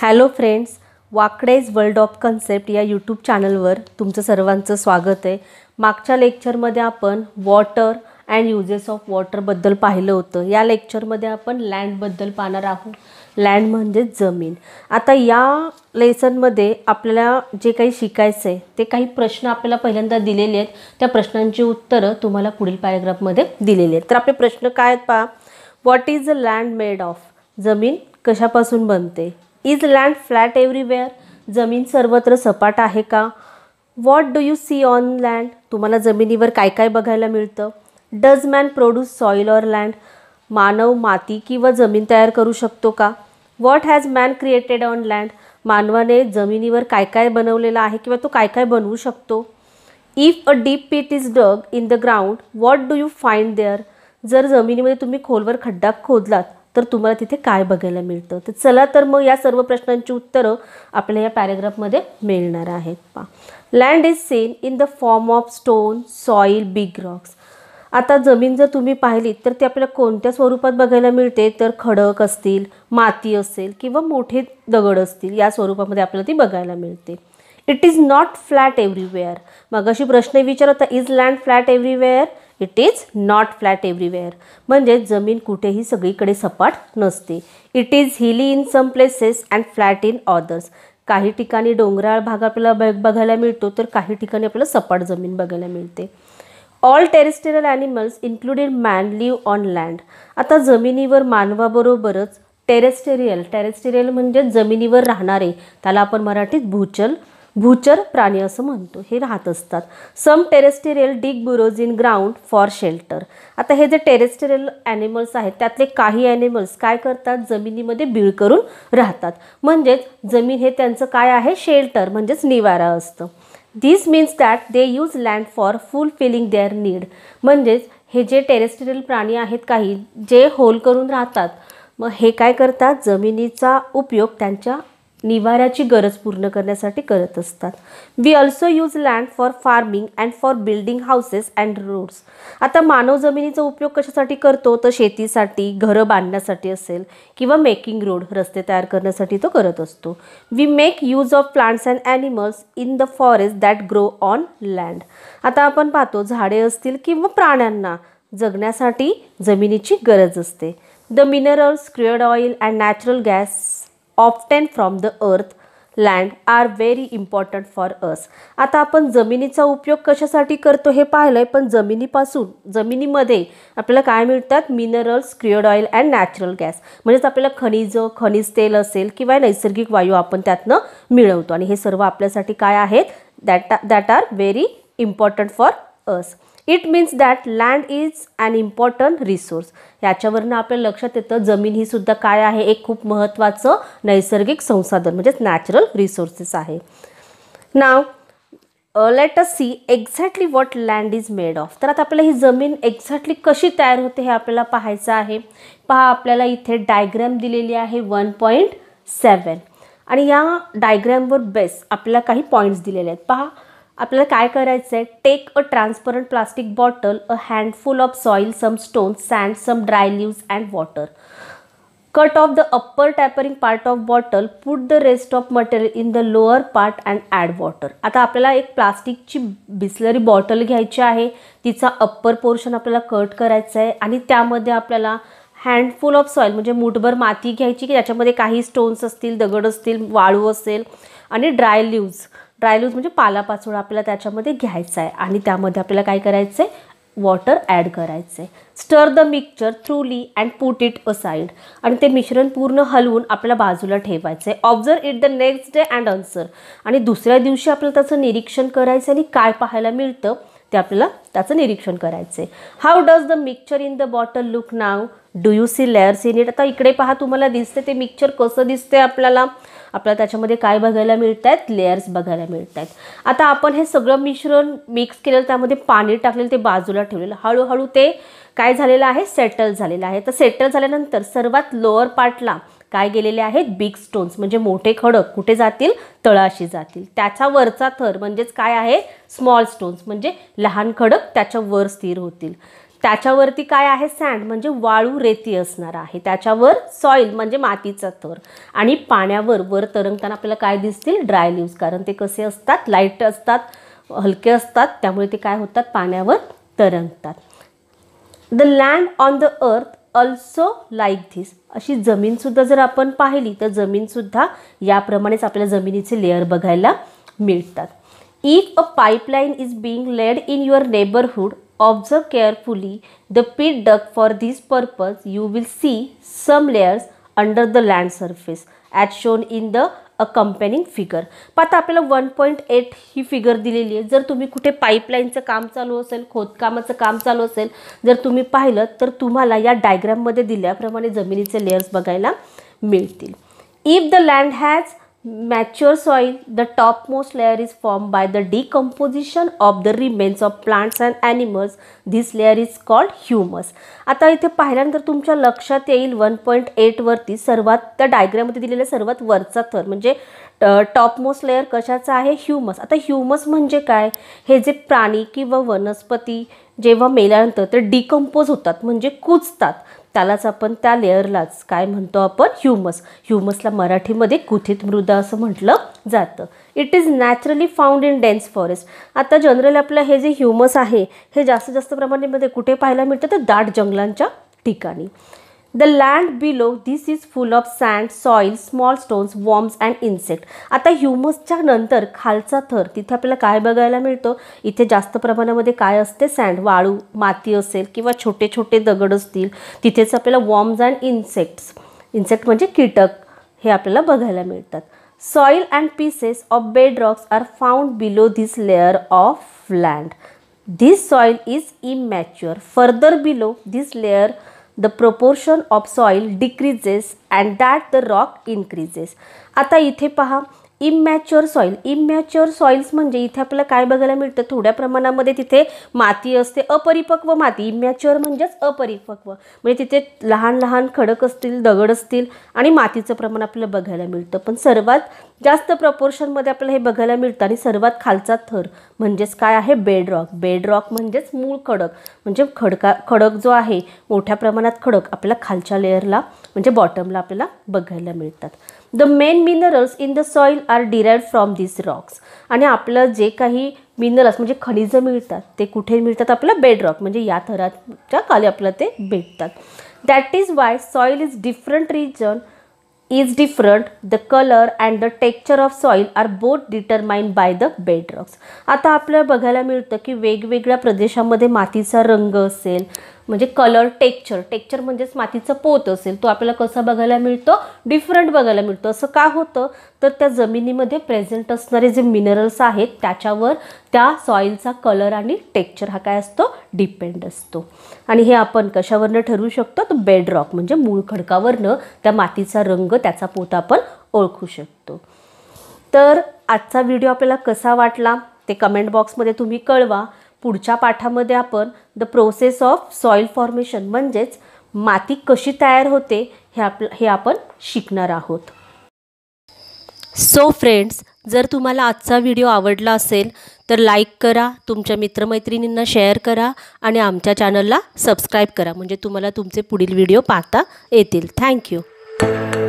Hello friends Wakade's world of concept या YouTube चॅनलवर तुमचं सर्वांचं स्वागत आहे मागच्या लेक्चरमध्ये आपण वॉटर अँड युजेस ऑफ वॉटरबद्दल पाहिलं होतं या लेक्चरमध्ये आपण लँडबद्दल पाहणार आहोत लँड म्हणजे जमीन आता या लेसनमध्ये आपल्याला जे काही शिकायचं आहे ते काही प्रश्न आपल्याला पहिल्यांदा दिलेले आहेत त्या प्रश्नांची उत्तरं तुम्हाला पुढील पॅरेग्राफमध्ये दिलेली आहेत तर आपले प्रश्न काय आहेत पहा what is a land made of जमीन कशापासून बनते इज लँड फ्लॅट एव्हरीवेअर जमीन सर्वत्र सपाट आहे का what do you see on land तुम्हाला जमिनीवर काय काय बघायला मिळतं does man produce soil or land मानव माती किंवा जमीन तयार करू शकतो का what has man created on land मानवाने जमिनीवर काय काय बनवलेलं आहे किंवा तो काय काय बनवू शकतो if a deep pit is dug in the ground what do you find there जर जमिनीमध्ये तुम्ही खोलवर खड्डा खोदलात तर तुम्हाला तिथे काय बघायला मिळतं तर चला तर मग या सर्व प्रश्नांची उत्तरं आपल्या या पॅरेग्राफमध्ये मिळणार आहेत पा land is seen in the form of stone soil big rocks आता जमीन जर तुम्ही पाहिली तर ती आपल्याला कोणत्या स्वरूपात बघायला मिळते तर खडक असतील माती असेल किंवा मोठे दगड असतील या स्वरूपामध्ये आपल्याला ती बघायला मिळते it is not flat everywhere मग अशी प्रश्न विचारता is land flat everywhere it is not flat everywhere म्हणजे जमीन कुठेही सगळीकडे सपाट नसते it is hilly in some places and flat in others काही ठिकाणी डोंगराळ भाग आपल्याला बघायला मिळतो तर काही ठिकाणी आपल्याला सपाट जमीन बघायला मिळते all terrestrial animals included man live on land आता जमिनीवर मानवाबरोबरच टेरेस्टेरियल टेरेस्टेरियल म्हणजे जमिनीवर राहणारे त्याला आपण मराठीत भूचल भूचर प्राणी असं म्हणतो हे राहत असतात some terrestrial dig burrows in ground for shelter आता हे जे टेरेस्टेरियल ॲनिमल्स आहेत त्यातले काही ॲनिमल्स काय करतात जमिनीमध्ये बीळ करून राहतात म्हणजेच जमीन हे त्यांचं काय आहे शेल्टर म्हणजेच निवारा असतं this means that they use land for fulfilling their need म्हणजेच हे जे टेरेस्टेरियल प्राणी आहेत काही जे होल करून राहतात मग हे काय करतात जमिनीचा उपयोग त्यांच्या निवाऱ्याची गरज पूर्ण करण्यासाठी करत असतात we also use land for farming and for building houses and roads आता मानव जमिनीचा उपयोग कशासाठी करतो तर शेतीसाठी घरं बांधण्यासाठी असेल किंवा मेकिंग रोड रस्ते तयार करण्यासाठी तो करत असतो we make use of plants and animals in the forest that grow on land आता आपण पाहतो झाडे असतील किंवा प्राण्यांना जगण्यासाठी जमिनीची गरज असते the minerals crude oil and natural gas obtained from the earth land are very important for us आता आपण जमिनीचा उपयोग कशासाठी करतो हे पाहिलं आहे पण जमिनीपासून जमिनीमध्ये आपल्याला काय मिळतात minerals crude oil and natural gas म्हणजेच आपल्याला खनिज खनिज तेल असेल किंवा नैसर्गिक वायू आपण त्यातनं मिळवतो आणि हे सर्व आपल्यासाठी काय आहेत that that are very important for us it means that land is an important resource याच्यावरनं आपल्या लक्षात येतं जमीन ही सुद्धा काय आहे एक खूप महत्त्वाचं नैसर्गिक संसाधन म्हणजेच नॅचरल रिसोर्सेस आहे now let us see exactly what land is made of तर आता आपल्याला ही जमीन एक्झॅक्टली कशी तयार होते हे आपल्याला पाहायचं आहे पहा आपल्याला इथे डायग्रॅम दिलेली आहे वन पॉईंट सेवन आणि या डायग्रॅमवर बेस आपल्याला काही पॉईंट्स दिलेले आहेत पहा आपल्याला काय करायचं आहे take a transparent plastic bottle a handful of soil some stone sand some dry leaves and water cut off the upper tapering part of bottle put the rest of material in the lower part and add water आता आपल्याला एक प्लास्टिकची Bisleri bottle घ्यायची आहे तिचा upper portion आपल्याला cut करायचं आहे आणि त्यामध्ये आपल्याला हँडफुल ऑफ सॉईल म्हणजे मुठभर माती घ्यायची की ज्याच्यामध्ये काही स्टोन्स असतील दगड असतील वाळू असेल आणि ड्राय लिव्ज ड्रायलूज म्हणजे पालापाचोळा आपल्याला त्याच्यामध्ये घ्यायचा आहे आणि त्यामध्ये आपल्याला काय करायचं आहे वॉटर ॲड करायचं आहे stir the mixture thoroughly and put it aside आणि ते मिश्रण पूर्ण हलवून आपल्याला बाजूला ठेवायचं आहे observe it the next day and answer आणि दुसऱ्या दिवशी आपल्याला त्याचं निरीक्षण करायचं आणि काय पाहायला मिळतं आपल्याला त्याचं निरीक्षण करायचं how does the mixture in the bottle look now do you see layers in it आता इकडे पहा तुम्हाला दिसते ते मिक्सचर कसं दिसते आपल्याला आपल्याला त्याच्यामध्ये काय बघायला मिळत आहेत लेअर्स बघायला मिळत आहेत आता आपण हे सगळं मिश्रण मिक्स केलेलं त्यामध्ये पाणी टाकलेलं ते बाजूला ठेवलेलं हळूहळू ते काय झालेलं आहे सेटल झालेलं आहे तर सेटल झाल्यानंतर सर्वात लोअर पार्टला काय गेलेले आहेत बिग स्टोन्स म्हणजे मोठे खडक कुठे जातील तळाशी जातील त्याचा वरचा थर म्हणजेच काय आहे स्मॉल स्टोन्स म्हणजे लहान खडक त्याच्यावर स्थिर होतील त्याच्यावरती काय आहे सँड म्हणजे वाळू रेती असणार आहे त्याच्यावर सॉइल म्हणजे मातीचा थर आणि पाण्यावर वर तरंगताना आपल्याला काय दिसतील ड्राय लिव्ज कारण ते कसे असतात लाईट असतात हलके असतात त्यामुळे ते काय होतात पाण्यावर तरंगतात the land on the earth also like this अशी जमीनसुद्धा जर आपण पाहिली तर जमीनसुद्धा याप्रमाणेच आपल्या जमिनीचे लेअर बघायला मिळतात if a pipeline is being laid in your neighbourhood observe carefully the pit dug for this purpose you will see some layers under the land surface at shown in the accompanying figure आता आपल्याला one point eight ही figure दिलेली आहे जर तुम्ही कुठे पाईपलाईनचं काम चालू असेल खोदकामाचं काम चालू असेल जर तुम्ही पाहिलं तर तुम्हाला या डायग्राममध्ये दिल्याप्रमाणे जमिनीचे लेयर्स बघायला मिळतील if the land has mature soil, the topmost layer is form by the decomposition of the remains of plants and animals. This layer is called humus आता इथे पाहिल्यानंतर तुमच्या लक्षात येईल वन पॉईंट एटवरती सर्वात त्या डायग्राममध्ये दिलेला सर्वात वरचा थर म्हणजे टॉपमोस्ट लेअर कशाचा आहे ह्युमस आता ह्युमस म्हणजे काय हे जे प्राणी किंवा वनस्पती जेव्हा मेल्यानंतर ते डिकम्पोज होतात म्हणजे कुजतात त्यालाच आपण त्या लेअरलाच काय म्हणतो आपण ह्युमस ह्युमसला मराठीमध्ये कुथित मृदा असं म्हटलं जातं it is naturally found in dense forest आता जनरली आपलं हे जे ह्युमस आहे हे जास्तीत जास्त प्रमाणामध्ये कुठे पाहायला मिळतं तर दाट जंगलांच्या ठिकाणी the land below this is full of sand soil small stones worms and insect आता ह्युमसच्या नंतर खालचा थर तिथे आपल्याला काय बघायला मिळतो इथे जास्त प्रमाणामध्ये काय असते सँड वाळू माती असेल किंवा छोटे छोटे दगड असतील तिथेच आपल्याला वॉर्म्स अँड इन्सेक्ट्स इन्सेक्ट म्हणजे कीटक हे आपल्याला बघायला मिळतात soil and pieces of bed rocks are found below this layer of land this soil is immature further below this layer the proportion of soil decreases and that the rock increases आता इथे पहा immature soil immature सॉईल्स म्हणजे इथे आपल्याला काय बघायला मिळतं थोड्या प्रमाणामध्ये तिथे माती असते अपरिपक्व माती इमॅच्युअर म्हणजेच अपरिपक्व म्हणजे तिथे लहान लहान खडक असतील दगड असतील आणि मातीचं प्रमाण आपल्याला बघायला मिळतं पण सर्वात जास्त प्रपोर्शनमध्ये आपल्याला हे बघायला मिळतं आणि सर्वात खालचा थर म्हणजेच काय आहे बेडरॉक रॉक म्हणजेच मूळ खडक म्हणजे खडका खडक जो आहे मोठ्या प्रमाणात खडक आपल्या खालच्या लेअरला म्हणजे बॉटमला आपल्याला आपल्याला बघायला मिळतात the main minerals in the soil are derived from this rocks आणि आपलं जे काही मिनरल्स म्हणजे खनिज मिळतात ते कुठे मिळतात आपलं बेड रॉक म्हणजे या थराच्या खाली आपल्याला ते भेटतात that is why soil is different region is different the colour and the texture of soil are both determine by the bed rocks आता आपल्याला बघायला मिळतं की वेगवेगळ्या प्रदेशामध्ये मातीचा रंग असेल म्हणजे कलर टेक्चर टेक्चर म्हणजेच मातीचा पोत असेल तो आपल्याला कसा बघायला मिळतो डिफरंट बघायला मिळतो असं का होतं तर त्या जमिनीमध्ये प्रेझेंट असणारे जे मिनरल्स आहेत त्याच्यावर त्या सॉईलचा कलर आणि टेक्चर हा काय असतो डिपेंड असतो आणि हे आपण कशावरनं ठरवू शकतो तर बेडरॉक म्हणजे मूळ खडकावरनं त्या मातीचा रंग त्याचा पोत आपण ओळखू शकतो तर आजचा व्हिडिओ आपल्याला कसा वाटला ते कमेंट बॉक्समध्ये तुम्ही कळवा पुढच्या पाठामध्ये आपण the process of soil formation म्हणजेच माती कशी तयार होते हे आप हे आपण शिकणार आहोत सो फ्रेंड्स जर तुम्हाला आजचा व्हिडिओ आवडला असेल तर लाईक करा तुमच्या मित्रमैत्रिणींना शेअर करा आणि आमच्या चॅनलला सबस्क्राईब करा म्हणजे तुम्हाला तुमचे पुढील व्हिडिओ पाहता येतील थँक्यू